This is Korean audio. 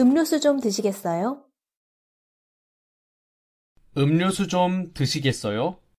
음료수 좀 드시겠어요? 음료수 좀 드시겠어요?